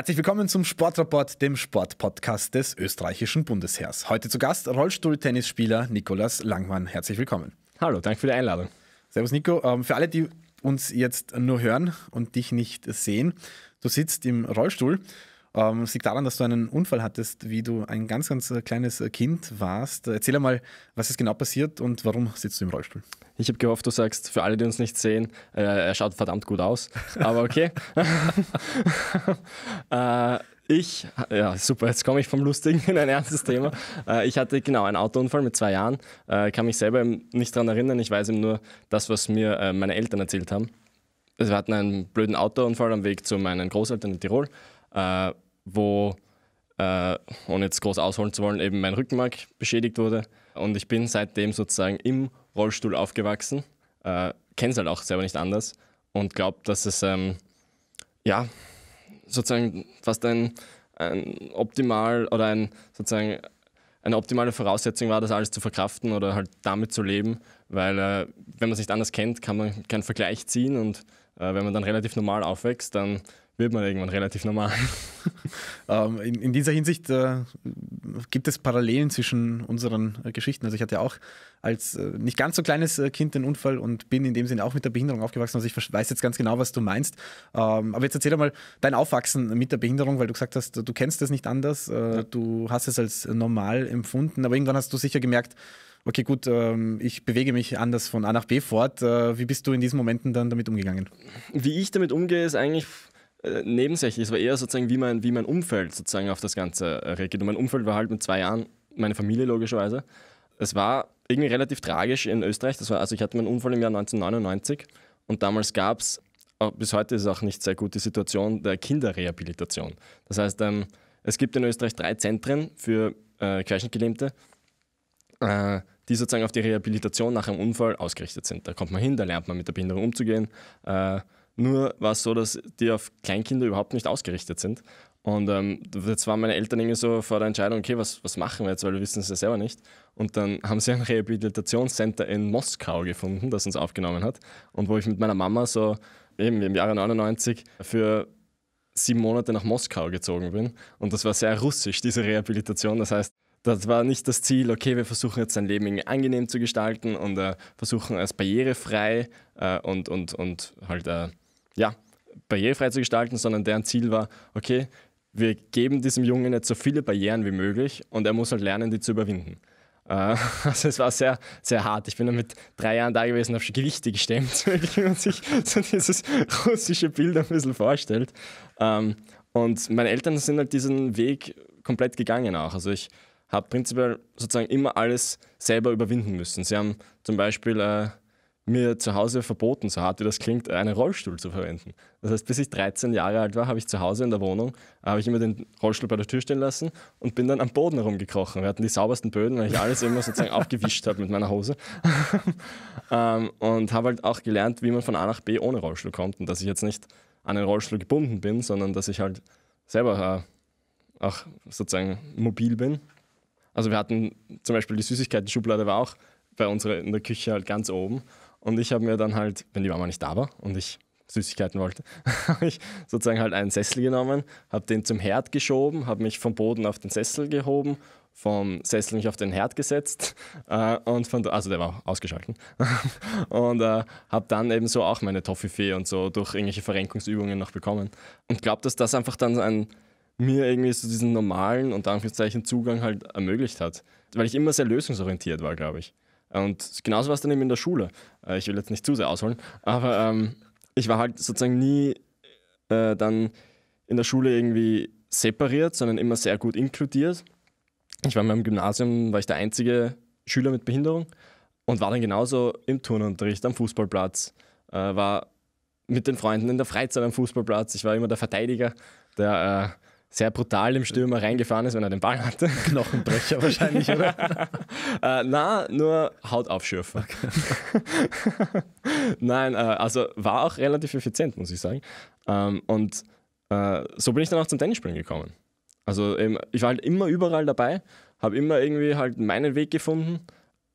Herzlich willkommen zum Sportrapport, dem Sportpodcast des österreichischen Bundesheers. Heute zu Gast Rollstuhltennisspieler Nikolas Langmann. Herzlich willkommen. Hallo, danke für die Einladung. Servus Nico. Ähm, für alle, die uns jetzt nur hören und dich nicht sehen, du sitzt im Rollstuhl ähm, es liegt daran, dass du einen Unfall hattest, wie du ein ganz, ganz äh, kleines äh, Kind warst. Äh, erzähl einmal, was ist genau passiert und warum sitzt du im Rollstuhl? Ich habe gehofft, du sagst, für alle, die uns nicht sehen, äh, er schaut verdammt gut aus, aber okay. äh, ich, ja super, jetzt komme ich vom Lustigen in ein ernstes Thema. Äh, ich hatte genau einen Autounfall mit zwei Jahren, kann mich selber nicht daran erinnern, ich weiß eben nur das, was mir meine Eltern erzählt haben. Also wir hatten einen blöden Autounfall am Weg zu meinen Großeltern in Tirol äh, wo, äh, ohne jetzt groß ausholen zu wollen, eben mein Rückenmark beschädigt wurde. Und ich bin seitdem sozusagen im Rollstuhl aufgewachsen, äh, kenne es halt auch selber nicht anders und glaube, dass es ähm, ja sozusagen fast ein, ein optimal oder ein sozusagen eine optimale Voraussetzung war, das alles zu verkraften oder halt damit zu leben, weil äh, wenn man es nicht anders kennt, kann man keinen Vergleich ziehen und äh, wenn man dann relativ normal aufwächst, dann wird man irgendwann relativ normal. ähm, in, in, dieser Hinsicht äh, gibt es Parallelen zwischen unseren äh, Geschichten. Also ich hatte ja auch als äh, nicht ganz so kleines äh, Kind den Unfall und bin in dem Sinne auch mit der Behinderung aufgewachsen. Also ich weiß jetzt ganz genau, was du meinst. Ähm, aber jetzt erzähl doch mal dein Aufwachsen mit der Behinderung, weil du gesagt hast, du kennst das nicht anders. Äh, ja. Du hast es als normal empfunden. Aber irgendwann hast du sicher gemerkt, okay, gut, ähm, ich bewege mich anders von A nach B fort. Äh, wie bist du in diesen Momenten dann damit umgegangen? Wie ich damit umgehe, ist eigentlich äh, nebensächlich, es war eher sozusagen, wie mein, wie mein Umfeld sozusagen auf das Ganze äh, reagiert. Und mein Umfeld war halt mit zwei Jahren, meine Familie logischerweise. Es war irgendwie relativ tragisch in Österreich. Das war, also ich hatte meinen Unfall im Jahr 1999 und damals gab es, äh, bis heute ist es auch nicht sehr gut, die Situation der Kinderrehabilitation. Das heißt, ähm, es gibt in Österreich drei Zentren für äh, Querschnittgelähmte, äh, die sozusagen auf die Rehabilitation nach einem Unfall ausgerichtet sind. Da kommt man hin, da lernt man mit der Behinderung umzugehen. Äh, nur war es so, dass die auf Kleinkinder überhaupt nicht ausgerichtet sind. Und ähm, jetzt waren meine Eltern irgendwie so vor der Entscheidung, okay, was, was machen wir jetzt, weil wir wissen es ja selber nicht. Und dann haben sie ein Rehabilitationscenter in Moskau gefunden, das uns aufgenommen hat. Und wo ich mit meiner Mama so eben im Jahre 99 für sieben Monate nach Moskau gezogen bin. Und das war sehr russisch, diese Rehabilitation. Das heißt, das war nicht das Ziel, okay, wir versuchen jetzt sein Leben irgendwie angenehm zu gestalten und äh, versuchen es barrierefrei äh, und, und, und halt, äh, ja, barrierefrei zu gestalten, sondern deren Ziel war, okay, wir geben diesem Jungen jetzt so viele Barrieren wie möglich und er muss halt lernen, die zu überwinden. Äh, also es war sehr, sehr hart. Ich bin dann mit drei Jahren da gewesen, habe schon Gewichte gestemmt, wenn man sich so dieses russische Bild ein bisschen vorstellt. Ähm, und meine Eltern sind halt diesen Weg komplett gegangen auch. Also ich habe prinzipiell sozusagen immer alles selber überwinden müssen. Sie haben zum Beispiel äh, mir zu Hause verboten, so hart wie das klingt, einen Rollstuhl zu verwenden. Das heißt, bis ich 13 Jahre alt war, habe ich zu Hause in der Wohnung, habe ich immer den Rollstuhl bei der Tür stehen lassen und bin dann am Boden herumgekrochen. Wir hatten die saubersten Böden, weil ich alles immer sozusagen aufgewischt habe mit meiner Hose. ähm, und habe halt auch gelernt, wie man von A nach B ohne Rollstuhl kommt und dass ich jetzt nicht an den Rollstuhl gebunden bin, sondern dass ich halt selber äh, auch sozusagen mobil bin also wir hatten zum Beispiel die Süßigkeiten-Schublade war auch bei unserer in der Küche halt ganz oben. Und ich habe mir dann halt, wenn die Mama nicht da war und ich Süßigkeiten wollte, habe ich sozusagen halt einen Sessel genommen, habe den zum Herd geschoben, habe mich vom Boden auf den Sessel gehoben, vom Sessel mich auf den Herd gesetzt äh, und von, also der war ausgeschalten und äh, habe dann eben so auch meine Toffifee und so durch irgendwelche Verrenkungsübungen noch bekommen und glaube, dass das einfach dann ein mir irgendwie so diesen normalen und Anführungszeichen Zugang halt ermöglicht hat. Weil ich immer sehr lösungsorientiert war, glaube ich. Und genauso war es dann eben in der Schule. Äh, ich will jetzt nicht zu sehr ausholen, aber ähm, ich war halt sozusagen nie äh, dann in der Schule irgendwie separiert, sondern immer sehr gut inkludiert. Ich war in meinem Gymnasium, war ich der einzige Schüler mit Behinderung und war dann genauso im Turnunterricht, am Fußballplatz, äh, war mit den Freunden in der Freizeit am Fußballplatz. Ich war immer der Verteidiger, der äh, sehr brutal im Stürmer äh, reingefahren ist, wenn er den Ball hatte. Knochenbrecher wahrscheinlich, oder? äh, na, nur Hautaufschürfer. Okay. Nein, äh, also war auch relativ effizient, muss ich sagen. Ähm, und äh, so bin ich dann auch zum Tennisspielen gekommen. Also eben, ich war halt immer überall dabei, habe immer irgendwie halt meinen Weg gefunden,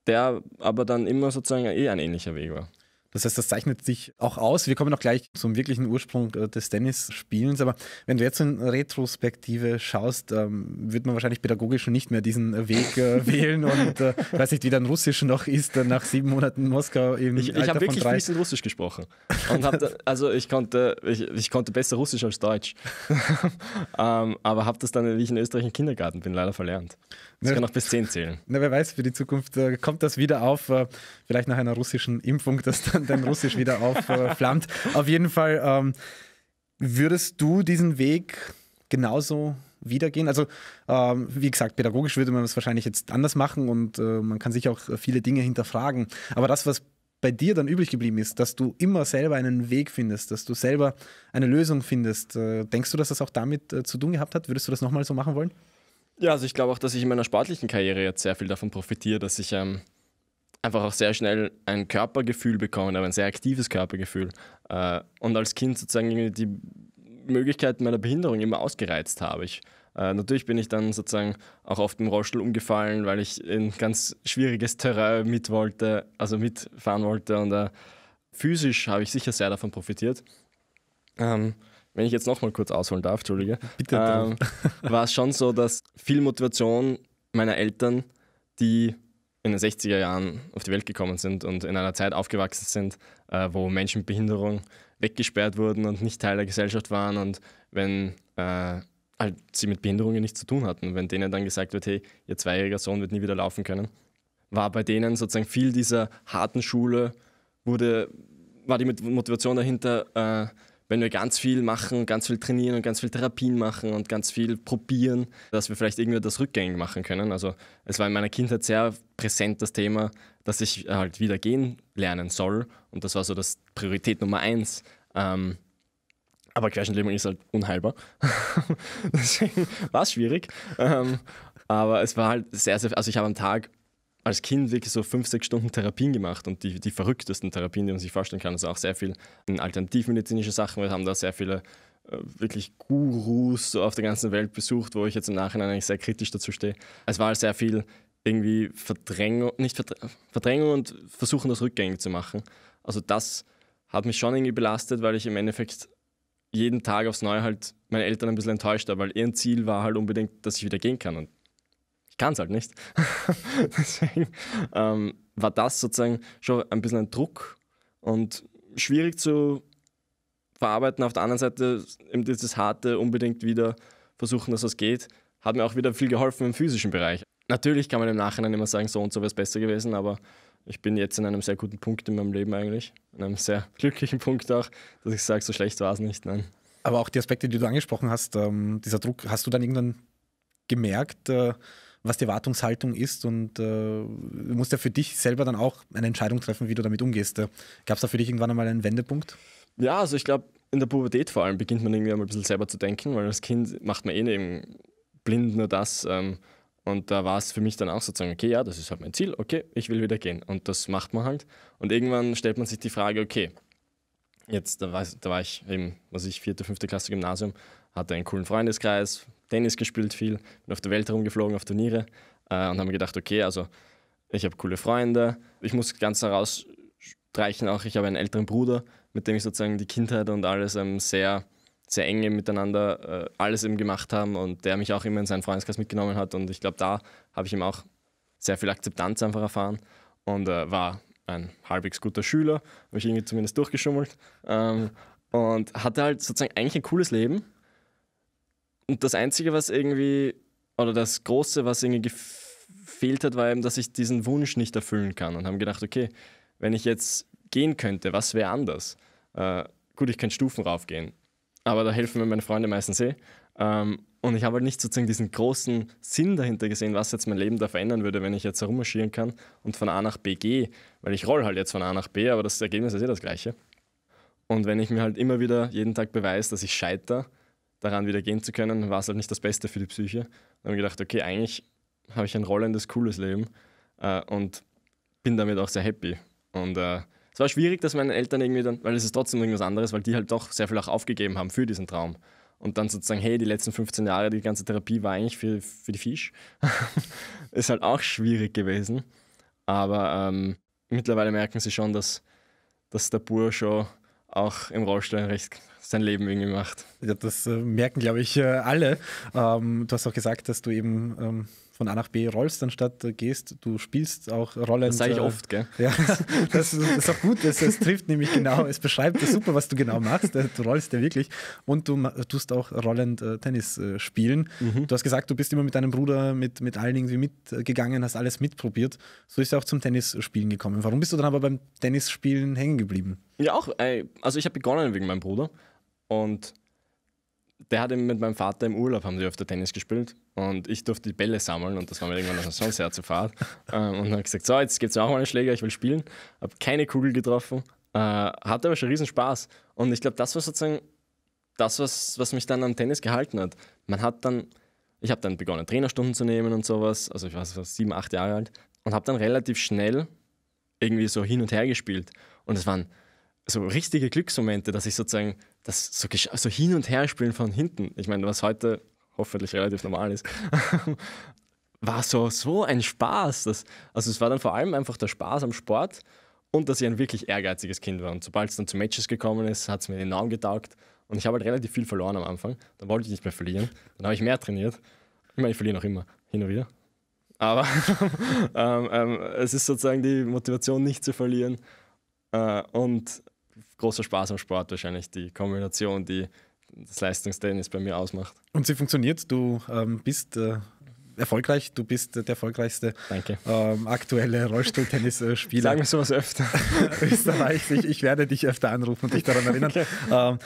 der aber dann immer sozusagen eh ein ähnlicher Weg war. Das heißt, das zeichnet sich auch aus. Wir kommen auch gleich zum wirklichen Ursprung äh, des Tennisspielens. Aber wenn du jetzt in Retrospektive schaust, ähm, wird man wahrscheinlich pädagogisch nicht mehr diesen äh, Weg äh, wählen und äh, weiß nicht, wie dann Russisch noch ist nach sieben Monaten in Moskau. Im ich ich habe wirklich drei. fließend Russisch gesprochen. Und hab, also ich konnte, ich, ich, konnte besser Russisch als Deutsch. ähm, aber habe das dann, wie ich in Österreich im Kindergarten bin, leider verlernt. Ich kann noch bis 10 zählen. Na, wer weiß, für die Zukunft äh, kommt das wieder auf. Äh, vielleicht nach einer russischen Impfung, dass dann dein Russisch wieder aufflammt. Äh, auf jeden Fall, ähm, würdest du diesen Weg genauso wiedergehen? Also, ähm, wie gesagt, pädagogisch würde man es wahrscheinlich jetzt anders machen und äh, man kann sich auch viele Dinge hinterfragen. Aber das, was bei dir dann übrig geblieben ist, dass du immer selber einen Weg findest, dass du selber eine Lösung findest, äh, denkst du, dass das auch damit äh, zu tun gehabt hat? Würdest du das nochmal so machen wollen? Ja, also ich glaube auch, dass ich in meiner sportlichen Karriere jetzt sehr viel davon profitiere, dass ich ähm, einfach auch sehr schnell ein Körpergefühl bekomme, aber ein sehr aktives Körpergefühl. Äh, und als Kind sozusagen die Möglichkeiten meiner Behinderung immer ausgereizt habe. Ich, äh, natürlich bin ich dann sozusagen auch auf dem Rollstuhl umgefallen, weil ich in ganz schwieriges Terrain mit wollte, also mitfahren wollte. Und äh, physisch habe ich sicher sehr davon profitiert. Ähm, wenn ich jetzt nochmal kurz ausholen darf, Entschuldige, Bitte ähm, war es schon so, dass viel Motivation meiner Eltern, die in den 60er Jahren auf die Welt gekommen sind und in einer Zeit aufgewachsen sind, äh, wo Menschen mit Behinderung weggesperrt wurden und nicht Teil der Gesellschaft waren und wenn äh, halt sie mit Behinderungen nichts zu tun hatten, wenn denen dann gesagt wird, hey, ihr zweijähriger Sohn wird nie wieder laufen können, war bei denen sozusagen viel dieser harten Schule, wurde, war die Motivation dahinter, äh, wenn wir ganz viel machen, ganz viel trainieren und ganz viel Therapien machen und ganz viel probieren, dass wir vielleicht irgendwie das rückgängig machen können. Also es war in meiner Kindheit sehr präsent das Thema, dass ich halt wieder gehen lernen soll. Und das war so das Priorität Nummer eins. Ähm, aber Querschnittlähmung ist halt unheilbar. Deswegen war es schwierig. Ähm, aber es war halt sehr, sehr, also ich habe am Tag als Kind wirklich so fünf, sechs Stunden Therapien gemacht und die, die verrücktesten Therapien, die man sich vorstellen kann. Also auch sehr viel in alternativmedizinische Sachen. Wir haben da sehr viele äh, wirklich Gurus so auf der ganzen Welt besucht, wo ich jetzt im Nachhinein eigentlich sehr kritisch dazu stehe. Es war halt sehr viel irgendwie Verdrängung, nicht Verdrängung und versuchen, das rückgängig zu machen. Also das hat mich schon irgendwie belastet, weil ich im Endeffekt jeden Tag aufs Neue halt meine Eltern ein bisschen enttäuscht habe, weil ihr Ziel war halt unbedingt, dass ich wieder gehen kann. Und ich kann es halt nicht. Deswegen ähm, war das sozusagen schon ein bisschen ein Druck und schwierig zu verarbeiten. Auf der anderen Seite eben dieses harte, unbedingt wieder versuchen, dass das geht, hat mir auch wieder viel geholfen im physischen Bereich. Natürlich kann man im Nachhinein immer sagen, so und so wäre es besser gewesen, aber ich bin jetzt in einem sehr guten Punkt in meinem Leben eigentlich, in einem sehr glücklichen Punkt auch, dass ich sage, so schlecht war es nicht, nein. Aber auch die Aspekte, die du angesprochen hast, ähm, dieser Druck, hast du dann irgendwann gemerkt, äh, was die Erwartungshaltung ist und äh, du musst ja für dich selber dann auch eine Entscheidung treffen, wie du damit umgehst. Äh, Gab es da für dich irgendwann einmal einen Wendepunkt? Ja, also ich glaube, in der Pubertät vor allem beginnt man irgendwie einmal ein bisschen selber zu denken, weil als Kind macht man eh eben blind nur das. Ähm, und da war es für mich dann auch sozusagen, okay, ja, das ist halt mein Ziel, okay, ich will wieder gehen. Und das macht man halt. Und irgendwann stellt man sich die Frage, okay, jetzt, da war, da war ich eben, was ich, vierte, fünfte Klasse Gymnasium, hatte einen coolen Freundeskreis, Tennis gespielt viel, bin auf der Welt herumgeflogen, auf Turniere äh, und habe mir gedacht, okay, also ich habe coole Freunde, ich muss ganz herausstreichen auch, ich habe einen älteren Bruder, mit dem ich sozusagen die Kindheit und alles ähm, sehr, sehr enge miteinander äh, alles eben gemacht habe und der mich auch immer in seinen Freundeskreis mitgenommen hat und ich glaube, da habe ich ihm auch sehr viel Akzeptanz einfach erfahren und äh, war ein halbwegs guter Schüler, habe ich irgendwie zumindest durchgeschummelt ähm, und hatte halt sozusagen eigentlich ein cooles Leben und das Einzige, was irgendwie, oder das Große, was irgendwie gefehlt hat, war eben, dass ich diesen Wunsch nicht erfüllen kann. Und haben gedacht, okay, wenn ich jetzt gehen könnte, was wäre anders? Äh, gut, ich kann Stufen raufgehen, aber da helfen mir meine Freunde meistens eh. Ähm, und ich habe halt nicht sozusagen diesen großen Sinn dahinter gesehen, was jetzt mein Leben da verändern würde, wenn ich jetzt herummarschieren kann und von A nach B gehe, weil ich roll halt jetzt von A nach B, aber das Ergebnis ist eh das gleiche. Und wenn ich mir halt immer wieder jeden Tag beweise, dass ich scheitere, daran wieder gehen zu können, war es halt nicht das Beste für die Psyche. Dann habe ich gedacht, okay, eigentlich habe ich ein rollendes, cooles Leben äh, und bin damit auch sehr happy. Und äh, es war schwierig, dass meine Eltern irgendwie dann, weil es ist trotzdem irgendwas anderes, weil die halt doch sehr viel auch aufgegeben haben für diesen Traum. Und dann sozusagen, hey, die letzten 15 Jahre, die ganze Therapie war eigentlich für, für die Fisch. ist halt auch schwierig gewesen. Aber ähm, mittlerweile merken sie schon, dass, dass der Bur schon auch im Rollstuhl recht, sein Leben irgendwie macht. Ja, das äh, merken, glaube ich, äh, alle. Ähm, du hast auch gesagt, dass du eben ähm, von A nach B rollst, anstatt äh, gehst. Du spielst auch Rollen. Das sage ich äh, oft, gell? Ja, das, das ist auch gut. Es, trifft nämlich genau, es beschreibt das super, was du genau machst. Äh, du rollst ja wirklich. Und du tust auch rollend äh, Tennis spielen. Mhm. Du hast gesagt, du bist immer mit deinem Bruder, mit, mit allen irgendwie mitgegangen, hast alles mitprobiert. So ist er auch zum Tennisspielen gekommen. Warum bist du dann aber beim Tennisspielen hängen geblieben? Ja, auch. Also ich habe begonnen wegen meinem Bruder. Und der hat eben mit meinem Vater im Urlaub, haben sie öfter Tennis gespielt. Und ich durfte die Bälle sammeln und das war mir irgendwann also schon sehr zu fahren. Ähm, und dann habe gesagt, so, jetzt gibt es auch mal einen Schläger, ich will spielen. Habe keine Kugel getroffen, äh, hatte aber schon riesen Spaß. Und ich glaube, das war sozusagen das, was, was mich dann am Tennis gehalten hat. Man hat dann, ich habe dann begonnen, Trainerstunden zu nehmen und sowas. Also ich war so sieben, acht Jahre alt. Und habe dann relativ schnell irgendwie so hin und her gespielt. Und es waren so richtige Glücksmomente, dass ich sozusagen das so, so hin und her spielen von hinten, ich meine, was heute hoffentlich relativ normal ist, war so, so ein Spaß. Dass, also es war dann vor allem einfach der Spaß am Sport und dass ich ein wirklich ehrgeiziges Kind war. Und sobald es dann zu Matches gekommen ist, hat es mir enorm getaugt. Und ich habe halt relativ viel verloren am Anfang. Dann wollte ich nicht mehr verlieren. Dann habe ich mehr trainiert. Ich meine, ich verliere noch immer, hin und wieder. Aber ähm, ähm, es ist sozusagen die Motivation, nicht zu verlieren. Äh, und großer Spaß am Sport wahrscheinlich die Kombination, die das Leistungstennis bei mir ausmacht. Und sie funktioniert. Du ähm, bist äh, erfolgreich. Du bist äh, der erfolgreichste ähm, aktuelle Rollstuhltennisspieler. Sag mir sowas öfter. Ich, ich, werde dich öfter anrufen und dich daran erinnern. Okay. Ähm,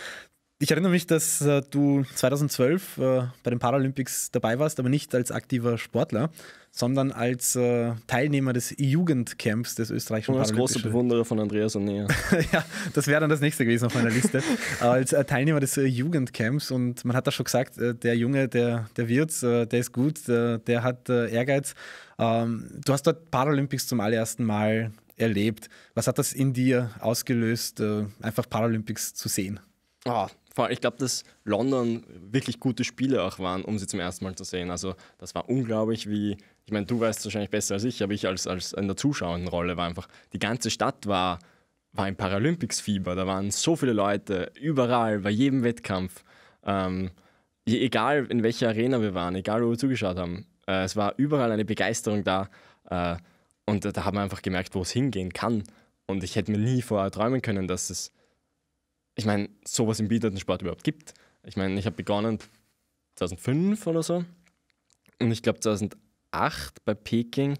ich erinnere mich, dass äh, du 2012 äh, bei den Paralympics dabei warst, aber nicht als aktiver Sportler, sondern als äh, Teilnehmer des Jugendcamps des österreichischen Und als großer Bewunderer von Andreas und Annea. ja, das wäre dann das nächste gewesen auf meiner Liste. Äh, als äh, Teilnehmer des äh, Jugendcamps und man hat da schon gesagt, der Junge, der, der wird, der ist gut, der hat Ehrgeiz. Ähm, du hast dort Paralympics zum allerersten Mal erlebt. Was hat das in dir ausgelöst, einfach Paralympics zu sehen? Ah, vor allem, ich glaube, dass London wirklich gute Spiele auch waren, um sie zum ersten Mal zu sehen. Also das war unglaublich, wie, ich meine, du weißt wahrscheinlich besser als ich, aber ich als, als in der zuschauenden Rolle war einfach, die ganze Stadt war, war im Paralympics-Fieber. Da waren so viele Leute, überall, bei jedem Wettkampf. Ähm, e, egal in welcher Arena wir waren, egal wo wir zugeschaut haben, äh, es war überall eine Begeisterung da. Äh, und da, da haben wir einfach gemerkt, wo es hingehen kann. Und ich hätte mir nie vorher träumen können, dass es ich meine, sowas im Beatleton-Sport überhaupt gibt. Ich meine, ich habe begonnen 2005 oder so. Und ich glaube 2008 bei Peking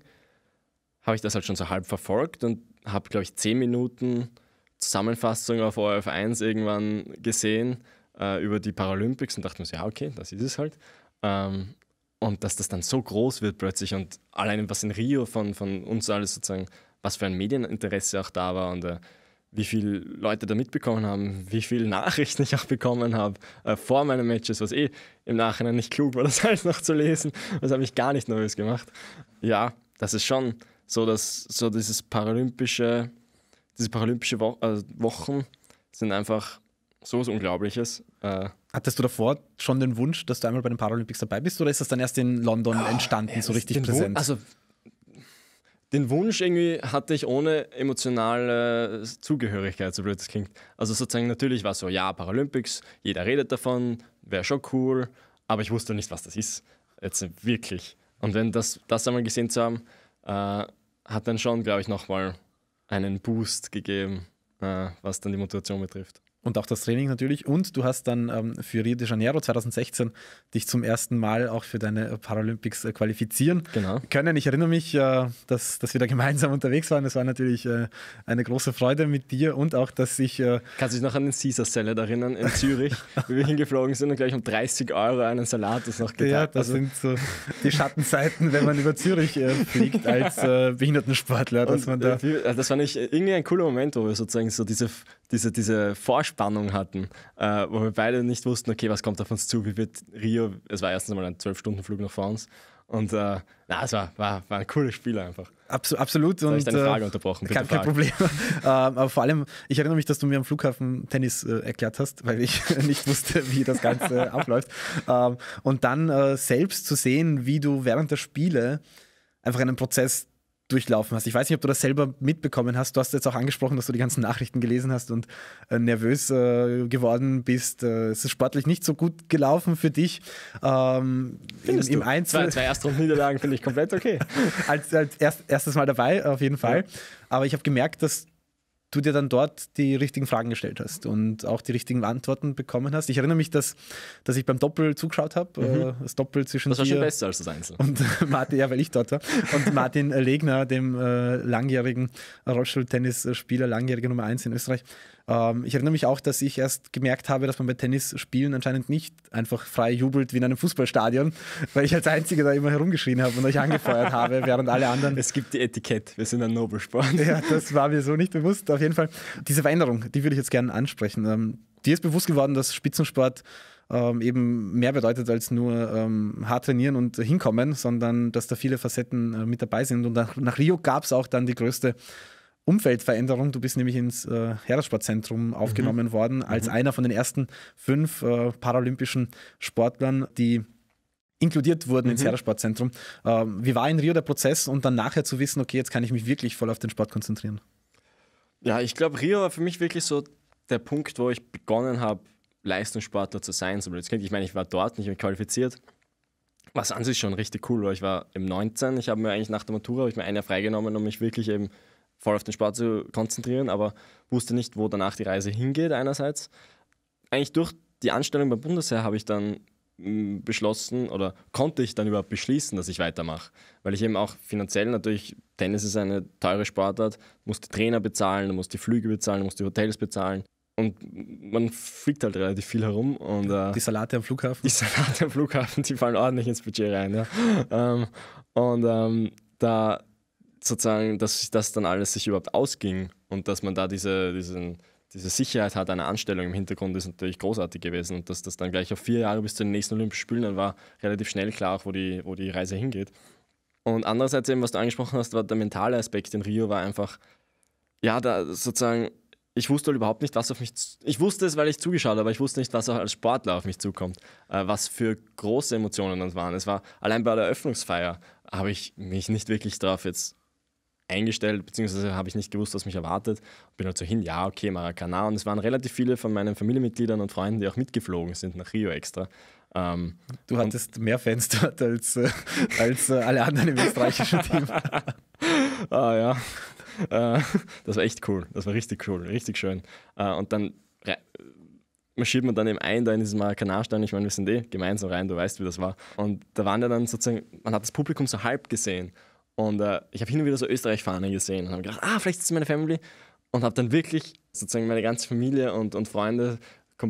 habe ich das halt schon so halb verfolgt und habe, glaube ich, 10 Minuten Zusammenfassung auf ORF 1 irgendwann gesehen äh, über die Paralympics und dachte mir so, ja, okay, das ist es halt. Ähm, und dass das dann so groß wird plötzlich und allein was in Rio von, von uns alles sozusagen, was für ein Medieninteresse auch da war und äh, wie viele Leute da mitbekommen haben, wie viele Nachrichten ich auch bekommen habe äh, vor meinen Matches, was eh im Nachhinein nicht klug war, das alles noch zu lesen. Das habe ich gar nicht nervös gemacht. Ja, das ist schon so, dass so dieses paralympische, diese paralympische Wo äh, Wochen sind einfach so was Unglaubliches. Äh, Hattest du davor schon den Wunsch, dass du einmal bei den Paralympics dabei bist oder ist das dann erst in London oh, entstanden, ja, so richtig präsent? Wun also den Wunsch irgendwie hatte ich ohne emotionale äh, Zugehörigkeit, so blöd das klingt. Also sozusagen natürlich war es so, ja, Paralympics, jeder redet davon, wäre schon cool, aber ich wusste nicht, was das ist. Jetzt wirklich. Und wenn das, das einmal gesehen zu haben, äh, hat dann schon, glaube ich, nochmal einen Boost gegeben, äh, was dann die Motivation betrifft und auch das Training natürlich. Und du hast dann ähm, für Rio de Janeiro 2016 dich zum ersten Mal auch für deine Paralympics äh, qualifizieren genau. können. Ich erinnere mich, äh, dass, dass wir da gemeinsam unterwegs waren. Es war natürlich äh, eine große Freude mit dir und auch, dass ich. Äh, Kannst du dich noch an den Caesar Salad erinnern in Zürich, wo wir hingeflogen sind und gleich um 30 Euro einen Salat das noch geteilt Ja, das also, sind so die Schattenseiten, wenn man über Zürich äh, fliegt als äh, Behindertensportler. Dass und, man da das war nicht irgendwie ein cooler Moment, wo wir sozusagen so diese, diese, diese Vorstellung Spannung hatten, äh, wo wir beide nicht wussten, okay, was kommt auf uns zu, wie wird Rio, es war erstens mal ein 12-Stunden-Flug nach vor uns und äh, na, es war, war, war ein cooles Spiel einfach. Abs absolut. Und, ich deine Frage äh, unterbrochen? Bitte kein, kein Problem. Ähm, aber vor allem, ich erinnere mich, dass du mir am Flughafen Tennis äh, erklärt hast, weil ich nicht wusste, wie das Ganze abläuft. Ähm, und dann äh, selbst zu sehen, wie du während der Spiele einfach einen Prozess durchlaufen hast. Ich weiß nicht, ob du das selber mitbekommen hast. Du hast jetzt auch angesprochen, dass du die ganzen Nachrichten gelesen hast und äh, nervös äh, geworden bist. Äh, es ist sportlich nicht so gut gelaufen für dich. Ähm, im, im Einzel zwei, zwei Erstrunden-Niederlagen finde ich komplett okay. als, als erst, erstes Mal dabei, auf jeden Fall. Ja. Aber ich habe gemerkt, dass du dir dann dort die richtigen Fragen gestellt hast und auch die richtigen Antworten bekommen hast. Ich erinnere mich, dass, dass ich beim Doppel zugeschaut habe, mhm. Äh, das Doppel zwischen Das war schon besser als das Einzel. Und Martin, ja, weil ich dort war, und Martin Legner, dem äh, langjährigen Rollstuhl-Tennisspieler, langjähriger Nummer 1 in Österreich, ähm, ich erinnere mich auch, dass ich erst gemerkt habe, dass man bei Tennisspielen anscheinend nicht einfach frei jubelt wie in einem Fußballstadion, weil ich als Einziger da immer herumgeschrien habe und euch angefeuert habe, während alle anderen. Es gibt die Etikett, wir sind ein Nobelsport. Ja, das war mir so nicht bewusst. Auf jeden Fall, diese Veränderung, die würde ich jetzt gerne ansprechen. Ähm, dir ist bewusst geworden, dass Spitzensport ähm, eben mehr bedeutet als nur ähm, hart trainieren und hinkommen, sondern dass da viele Facetten äh, mit dabei sind. Und nach, nach Rio gab es auch dann die größte Umfeldveränderung. Du bist nämlich ins äh, Heersportzentrum mhm. aufgenommen mhm. worden, als mhm. einer von den ersten fünf äh, paralympischen Sportlern, die inkludiert wurden mhm. ins Herdersportzentrum. Ähm, wie war in Rio der Prozess und dann nachher zu wissen, okay, jetzt kann ich mich wirklich voll auf den Sport konzentrieren? Ja, ich glaube, Rio war für mich wirklich so der Punkt, wo ich begonnen habe, Leistungssportler zu sein. Ich meine, ich war dort nicht mehr qualifiziert, was an sich schon richtig cool war. Ich war im 19, ich habe mir eigentlich nach der Matura ich mir ein Jahr freigenommen, um mich wirklich eben voll auf den Sport zu konzentrieren, aber wusste nicht, wo danach die Reise hingeht einerseits. Eigentlich durch die Anstellung beim Bundesheer habe ich dann hm, beschlossen oder konnte ich dann überhaupt beschließen, dass ich weitermache. Weil ich eben auch finanziell natürlich, Tennis ist eine teure Sportart, muss die Trainer bezahlen, muss die Flüge bezahlen, muss die Hotels bezahlen. Und man fliegt halt relativ viel herum. Und, äh, die Salate am Flughafen? Die Salate am Flughafen, die fallen ordentlich ins Budget rein. Ja. ähm, und ähm, da sozusagen, dass das dann alles sich überhaupt ausging und dass man da diese, diesen, diese Sicherheit hat, eine Anstellung im Hintergrund ist natürlich großartig gewesen. Und dass das dann gleich auf vier Jahre bis zu den nächsten Olympischen Spielen, dann war relativ schnell klar, auch wo die, wo die Reise hingeht. Und andererseits eben, was du angesprochen hast, war der mentale Aspekt in Rio war einfach, ja, da sozusagen, ich wusste halt überhaupt nicht, was auf mich, ich wusste es, weil ich zugeschaut habe, aber ich wusste nicht, was auch als Sportler auf mich zukommt, äh, was für große Emotionen das waren. Es war, allein bei der Eröffnungsfeier habe ich mich nicht wirklich darauf jetzt eingestellt, beziehungsweise habe ich nicht gewusst, was mich erwartet. Bin halt so hin, ja, okay, Maracana. Und es waren relativ viele von meinen Familienmitgliedern und Freunden, die auch mitgeflogen sind nach Rio extra. Ähm, du hattest mehr Fans dort als, äh, als äh, alle anderen im österreichischen Team. ah ja, äh, das war echt cool. Das war richtig cool, richtig schön. Äh, und dann marschiert man dann eben ein da in Maracana-Stein. Ich meine, wir sind eh gemeinsam rein, du weißt, wie das war. Und da waren ja dann sozusagen, man hat das Publikum so halb gesehen. Und äh, ich habe hin und wieder so Österreich-Fahne gesehen und habe gedacht, ah, vielleicht ist es meine Family. Und habe dann wirklich sozusagen meine ganze Familie und, und Freunde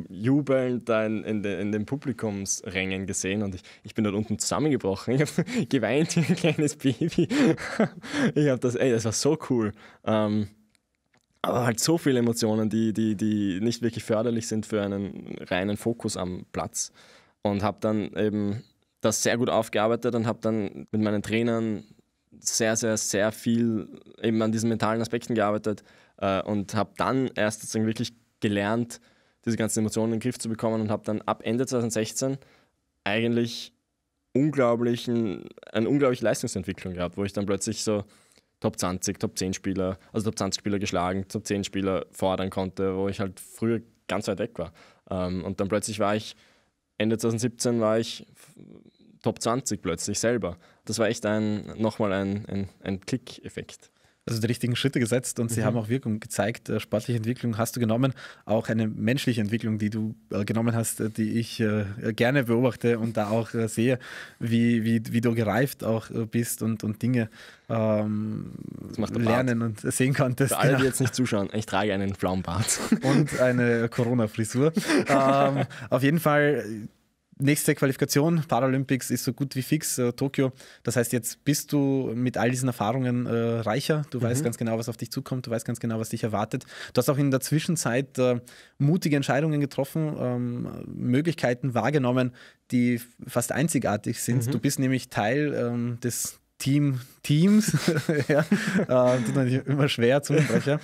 jubelnd da in, in, de, in, den Publikumsrängen gesehen und ich, ich bin dort unten zusammengebrochen. Ich habe geweint wie ein kleines Baby. Ich habe das, ey, das war so cool. Ähm, aber halt so viele Emotionen, die, die, die nicht wirklich förderlich sind für einen reinen Fokus am Platz. Und habe dann eben das sehr gut aufgearbeitet und habe dann mit meinen Trainern sehr, sehr, sehr viel eben an diesen mentalen Aspekten gearbeitet äh, und habe dann erst sozusagen wirklich gelernt, diese ganzen Emotionen in den Griff zu bekommen und habe dann ab Ende 2016 eigentlich unglaublichen, eine unglaubliche Leistungsentwicklung gehabt, wo ich dann plötzlich so Top 20, Top 10 Spieler, also Top 20 Spieler geschlagen, Top 10 Spieler fordern konnte, wo ich halt früher ganz weit weg war. Ähm, und dann plötzlich war ich, Ende 2017 war ich Top 20 plötzlich selber das war echt ein, nochmal ein, ein, ein Klickeffekt also die richtigen Schritte gesetzt und sie mhm. haben auch Wirkung gezeigt. Äh, sportliche Entwicklung hast du genommen, auch eine menschliche Entwicklung, die du äh, genommen hast, äh, die ich gerne beobachte und da auch sehe, wie, wie, wie du gereift auch bist und, und Dinge ähm, lernen und sehen konntest. Für alle, genau. die jetzt nicht zuschauen, ich trage einen blauen Bart. Und eine Corona-Frisur. ähm, auf jeden Fall nächste Qualifikation, Paralympics, ist so gut wie fix, äh, Tokio. Das heißt, jetzt bist du mit all diesen Erfahrungen äh, reicher. Du mhm. weißt ganz genau, was auf dich zukommt. Du weißt ganz genau, was dich erwartet. Du hast auch in der Zwischenzeit äh, mutige Entscheidungen getroffen, ähm, Möglichkeiten wahrgenommen, die fast einzigartig sind. Mhm. Du bist nämlich Teil ähm, des Team Teams. ja, äh, immer schwer zum Sprecher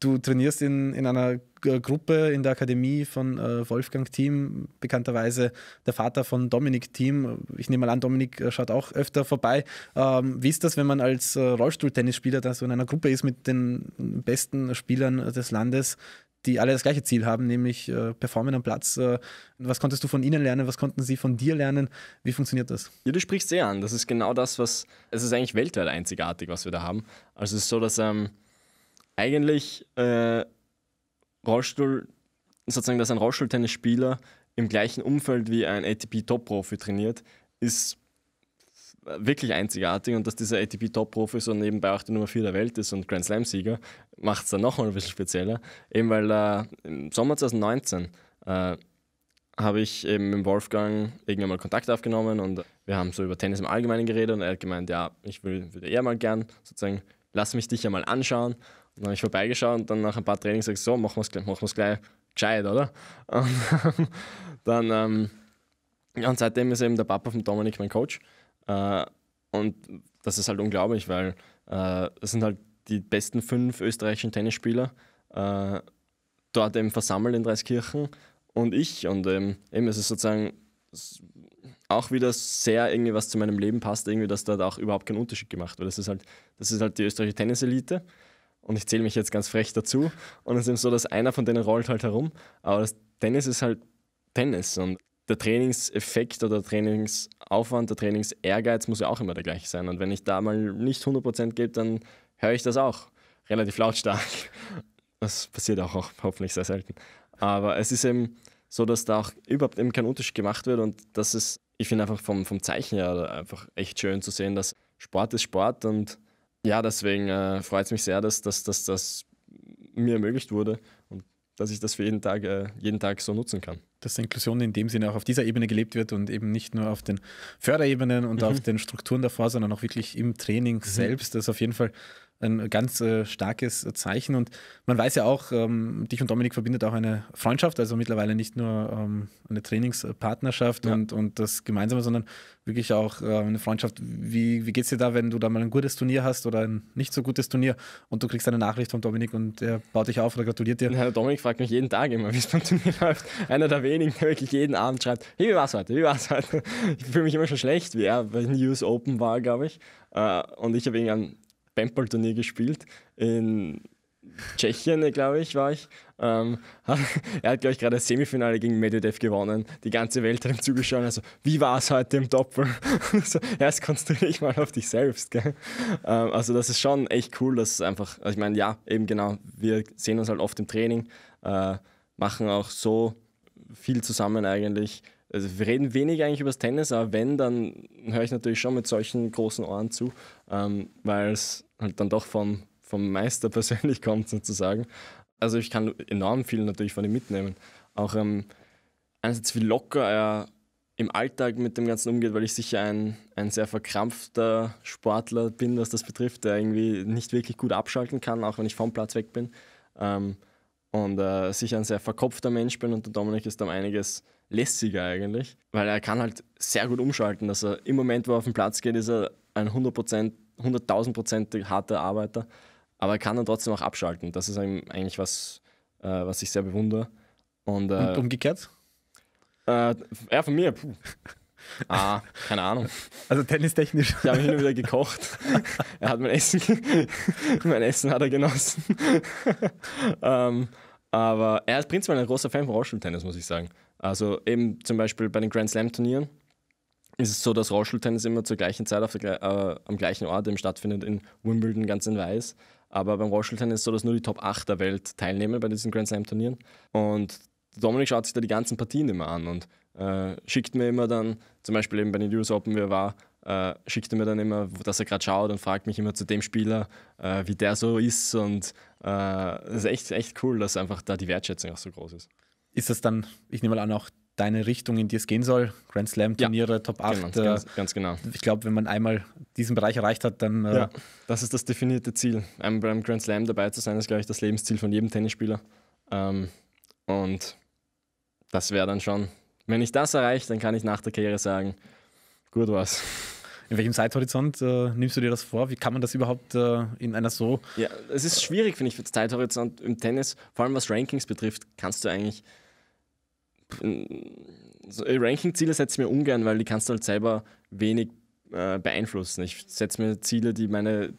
du trainierst in, in einer Gruppe in der Akademie von äh, Wolfgang Thiem, bekannterweise der Vater von Dominik Thiem. Ich nehme mal an, Dominik äh, schaut auch öfter vorbei. Ähm, wie ist das, wenn man als äh, Rollstuhltennisspieler da so in einer Gruppe ist mit den besten Spielern des Landes, die alle das gleiche Ziel haben, nämlich äh, performen am Platz. Äh, was konntest du von ihnen lernen? Was konnten sie von dir lernen? Wie funktioniert das? Ja, du sprichst sehr an. Das ist genau das, was es ist eigentlich weltweit einzigartig, was wir da haben. Also es ist so, dass ähm, eigentlich äh, Rollstuhl, sozusagen, dass ein Rollstuhltennisspieler im gleichen Umfeld wie ein ATP-Top-Profi trainiert, ist wirklich einzigartig und dass dieser ATP-Top-Profi so nebenbei auch die Nummer 4 der Welt ist und Grand Slam-Sieger, macht es dann nochmal ein bisschen spezieller. Eben weil äh, im Sommer 2019 äh, habe ich eben mit Wolfgang irgendwann mal Kontakt aufgenommen und wir haben so über Tennis im Allgemeinen geredet und er hat gemeint, ja, ich würde eher mal gern sozusagen, lass mich dich ja mal anschauen dann habe ich vorbeigeschaut und dann nach ein paar Trainings gesagt, so, machen wir es gleich, machen wir es gleich gescheit, oder? Und dann, ähm, und seitdem ist eben der Papa von Dominik mein Coach. Äh, und das ist halt unglaublich, weil äh, das sind halt die besten fünf österreichischen Tennisspieler äh, dort eben versammelt in Dreiskirchen und ich. Und ähm, eben, es sozusagen auch wieder sehr irgendwie was zu meinem Leben passt, irgendwie, dass dort auch überhaupt keinen Unterschied gemacht wird. Das ist halt, das ist halt die österreichische Tenniselite und ich zähle mich jetzt ganz frech dazu. Und es ist eben so, dass einer von denen rollt halt herum. Aber das Tennis ist halt Tennis und der Trainingseffekt oder der Trainingsaufwand, der Trainingsehrgeiz muss ja auch immer der gleiche sein. Und wenn ich da mal nicht 100% gebe, dann höre ich das auch relativ lautstark. Das passiert auch, auch hoffentlich sehr selten. Aber es ist eben so, dass da auch überhaupt eben kein Unterschied gemacht wird und das ist, ich finde einfach vom, vom Zeichen her einfach echt schön zu sehen, dass Sport ist Sport und ja, deswegen äh, freut es mich sehr, dass das mir ermöglicht wurde und dass ich das für jeden Tag, äh, jeden Tag so nutzen kann. Dass Inklusion in dem Sinne auch auf dieser Ebene gelebt wird und eben nicht nur auf den Förderebenen und mhm. auf den Strukturen davor, sondern auch wirklich im Training mhm. selbst. Das also ist auf jeden Fall ein ganz äh, starkes Zeichen. Und man weiß ja auch, ähm, dich und Dominik verbindet auch eine Freundschaft, also mittlerweile nicht nur ähm, eine Trainingspartnerschaft ja. und, und das Gemeinsame, sondern wirklich auch äh, eine Freundschaft. Wie, wie geht es dir da, wenn du da mal ein gutes Turnier hast oder ein nicht so gutes Turnier und du kriegst eine Nachricht von Dominik und er baut dich auf oder gratuliert dir? Ja, Dominik fragt mich jeden Tag immer, wie es beim Turnier läuft. Einer der wenigen, der wirklich jeden Abend schreibt, hey, wie war's heute, wie war's heute? Ich fühle mich immer schon schlecht, wie er bei den US Open war, glaube ich. Uh, und ich habe ihn an Paintball-Turnier gespielt in Tschechien, glaube ich, war ich. Ähm, hat, er hat, glaube ich, gerade das Semifinale gegen Medvedev gewonnen. Die ganze Welt hat ihm zugeschaut. Also, wie war es heute im Doppel? so, erst konzentriere ich mal auf dich selbst. Ähm, also, das ist schon echt cool, dass es einfach, also ich meine, ja, eben genau, wir sehen uns halt oft im Training, äh, machen auch so viel zusammen eigentlich, also wir reden wenig eigentlich über das Tennis, aber wenn, dann höre ich natürlich schon mit solchen großen Ohren zu, ähm, weil es halt dann doch vom, vom Meister persönlich kommt sozusagen. Also ich kann enorm viel natürlich von ihm mitnehmen. Auch ähm, einerseits wie locker er im Alltag mit dem Ganzen umgeht, weil ich sicher ein, ein sehr verkrampfter Sportler bin, was das betrifft, der irgendwie nicht wirklich gut abschalten kann, auch wenn ich vom Platz weg bin. Ähm, und äh, sicher ein sehr verkopfter Mensch bin und der Dominik ist um einiges lässiger eigentlich, weil er kann halt sehr gut umschalten. Also im Moment, wo er auf den Platz geht, ist er ein 100.000% harter Arbeiter, aber er kann dann trotzdem auch abschalten. Das ist eigentlich was, äh, was ich sehr bewundere. Und, äh, Und umgekehrt? Äh, ja, von mir. Puh. Ah, keine Ahnung. Also tennistechnisch. Ich habe ihn und wieder gekocht. er hat mein Essen, mein Essen hat er genossen. ähm, aber er ist prinzipiell ein großer Fan von Rollstuhltennis, muss ich sagen. Also eben zum Beispiel bei den Grand Slam Turnieren ist es so, dass Rollstuhltennis immer zur gleichen Zeit der, äh, am gleichen Ort eben stattfindet, in Wimbledon ganz in weiß. Aber beim Rollstuhltennis ist es so, dass nur die Top 8 der Welt teilnehmen bei diesen Grand Slam Turnieren. Und Dominik schaut sich da die ganzen Partien immer an und äh, schickt mir immer dann, zum Beispiel eben bei den US Open, wie er war, äh, schickt er mir dann immer, dass er gerade schaut und fragt mich immer zu dem Spieler, äh, wie der so ist. Und es äh, ist echt, echt cool, dass einfach da die Wertschätzung auch so groß ist ist das dann, ich nehme mal an, auch deine Richtung, in die es gehen soll? Grand Slam Turniere, ja, Top 8. Ganz, äh, ganz, ganz, genau. Ich glaube, wenn man einmal diesen Bereich erreicht hat, dann. Äh ja, das ist das definierte Ziel. Einmal beim Grand Slam dabei zu sein, ist, glaube ich, das Lebensziel von jedem Tennisspieler. Ähm, und das wäre dann schon. Wenn ich das erreiche, dann kann ich nach der Karriere sagen, gut war's. In welchem Zeithorizont äh, nimmst du dir das vor? Wie kann man das überhaupt äh, in einer so. Ja, es ist schwierig, finde ich, für das Zeithorizont im Tennis. Vor allem was Rankings betrifft, kannst du eigentlich so, äh, Ranking-Ziele setze ich mir ungern, weil die kannst du halt selber wenig äh, beeinflussen. Ich setze mir Ziele, die meine äh,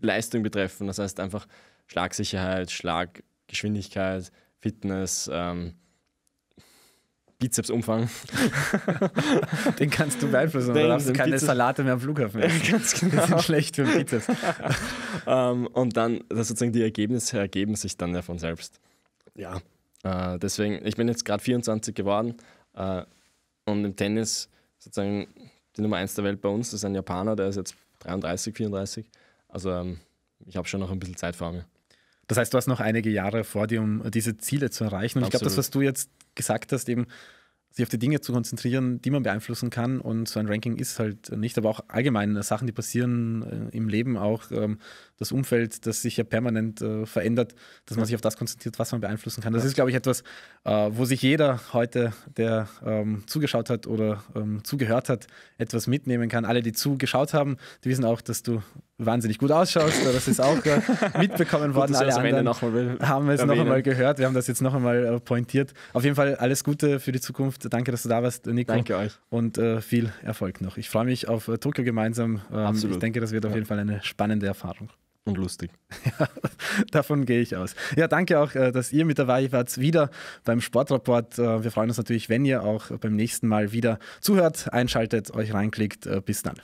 Leistung betreffen. Das heißt einfach Schlagsicherheit, Schlaggeschwindigkeit, Fitness, ähm, Bizepsumfang. Den kannst du beeinflussen, dann hast du keine Bizeps Salate mehr am Flughafen essen. Ganz genau. Die sind genau. schlecht für den Bizeps. um, ähm, und dann, sozusagen die Ergebnisse ergeben sich dann ja von selbst. Ja, äh, deswegen, ich bin jetzt gerade 24 geworden äh, und im Tennis sozusagen die Nummer 1 der Welt bei uns ist ein Japaner, der ist jetzt 33, 34. Also ähm, ich habe schon noch ein bisschen Zeit vor mir. Das heißt, du hast noch einige Jahre vor dir, um diese Ziele zu erreichen. Und Absolut. ich glaube, das, was du jetzt gesagt hast, eben, sich auf die Dinge zu konzentrieren, die man beeinflussen kann. Und so ein Ranking ist halt nicht, aber auch allgemein Sachen, die passieren äh, im Leben, auch ähm, das Umfeld, das sich ja permanent äh, verändert, dass man sich auf das konzentriert, was man beeinflussen kann. Das ist, glaube ich, etwas, äh, wo sich jeder heute, der ähm, zugeschaut hat oder ähm, zugehört hat, etwas mitnehmen kann. Alle, die zugeschaut haben, die wissen auch, dass du wahnsinnig gut ausschaust. Das ist auch äh, mitbekommen worden. Gut, Alle anderen noch mal haben es noch einmal gehört. Wir haben das jetzt noch einmal äh, pointiert. Auf jeden Fall alles Gute für die Zukunft. Danke, dass du da warst, Nico. Danke euch. Und äh, viel Erfolg noch. Ich freue mich auf äh, Tokio gemeinsam. Ähm, Absolut. Ich denke, das wird auf jeden Fall eine spannende Erfahrung. Und lustig. davon gehe ich aus. Ja, danke auch, dass ihr mit dabei wart, wieder beim Sportrapport. Wir freuen uns natürlich, wenn ihr auch beim nächsten Mal wieder zuhört, einschaltet, euch reinklickt. Bis dann.